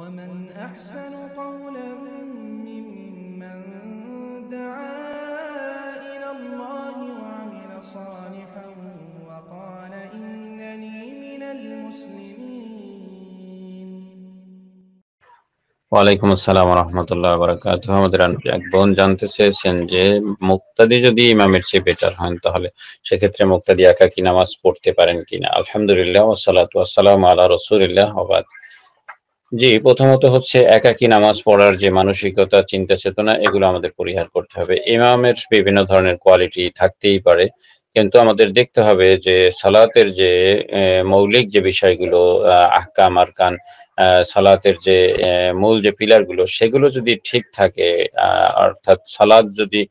ومن أحسن قولا ممن دعا إلى الله وعمل صالحا وقال إنني من المسلمين ওয়ালাইকুম আসসালাম রহমতুল্লাহ এক বোন জানতে চেয়েছেন যে মুক্তাদি যদি ইমামের চেয়ে বেটার হন তাহলে সেক্ষেত্রে মুক্তাদি একা কি নামাজ পড়তে পারেন কিনা আলহামদুলিল্লাহ ওসালাত ওয়াসালাম আল্লাহ রসুলিল্লাহ আবাদ জি প্রথমত হচ্ছে একাকী নামাজ পড়ার যে মানসিকতা চিন্তা চেতনা এগুলো আমাদের পরিহার করতে হবে ইমামের বিভিন্ন ধরনের কোয়ালিটি থাকতেই পারে কিন্তু আমাদের দেখতে হবে যে সালাতের যে মৌলিক যে বিষয়গুলো আহকাম কান সালাতের যে মূল যে পিলারগুলো সেগুলো যদি ঠিক থাকে অর্থাৎ সালাত যদি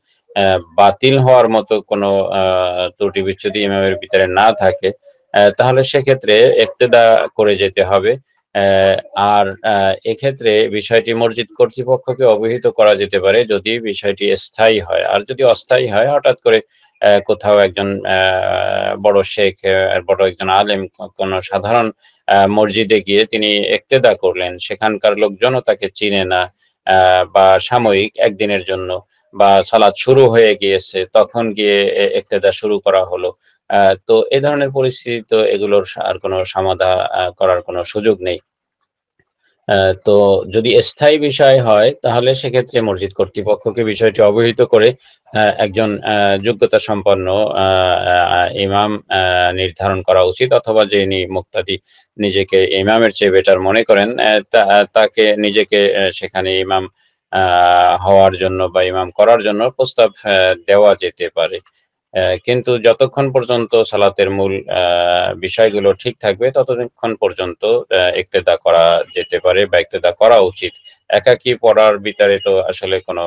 বাতিল হওয়ার মতো কোনো ত্রুটি বিচ্ছুতি ইমামের ভিতরে না থাকে তাহলে সেক্ষেত্রে একতেদা করে যেতে হবে আর এক্ষেত্রে বিষয়টি মসজিদ কর্তৃপক্ষকে অবহিত করা যেতে পারে যদি বিষয়টি স্থায়ী হয় আর যদি অস্থায়ী হয় হঠাৎ করে কোথাও একজন বড় শেখ বড় একজন আলেম কোন সাধারণ মসজিদে গিয়ে তিনি একতেদা করলেন সেখানকার লোকজনও তাকে চিনে না বা সাময়িক একদিনের জন্য বা সালাদ শুরু হয়ে গিয়েছে তখন গিয়ে একতেদা শুরু করা হলো তো এ ধরনের পরিস্থিতি তো এগুলোর আর কোনো সমাধা করার কোনো সুযোগ নেই তো যদি স্থায়ী বিষয় হয় তাহলে সেক্ষেত্রে মসজিদ কর্তৃপক্ষকে বিষয়টি অবহিত করে একজন যোগ্যতা সম্পন্ন ইমাম নির্ধারণ করা উচিত অথবা যিনি মুক্তাদি নিজেকে ইমামের চেয়ে বেটার মনে করেন তাকে নিজেকে সেখানে ইমাম হওয়ার জন্য বা ইমাম করার জন্য প্রস্তাব দেওয়া যেতে পারে কিন্তু যতক্ষণ পর্যন্ত সালাতের মূল বিষয়গুলো ঠিক থাকবে ততক্ষণ পর্যন্ত ইক্তেদা করা যেতে পারে বা ইক্তেদা করা উচিত একাকি পড়ার ভিতরে তো আসলে কোনো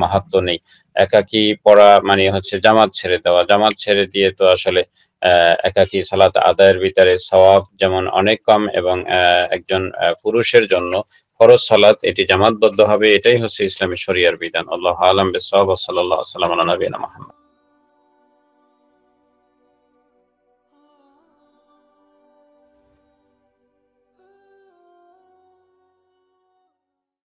মাহাত্ম নেই একাকি পড়া মানে হচ্ছে জামাত ছেড়ে দেওয়া জামাত ছেড়ে দিয়ে তো আসলে একাকি সালাত আদায়ের ভিতরে সওয়াব যেমন অনেক কম এবং একজন পুরুষের জন্য ফরজ সালাত এটি জামাতবদ্ধ হবে এটাই হচ্ছে ইসলামী শরিয়ার বিধান আল্লাহ আলম বেসব সাল্লাহ সাল্লাম নবীনা মাহমুদ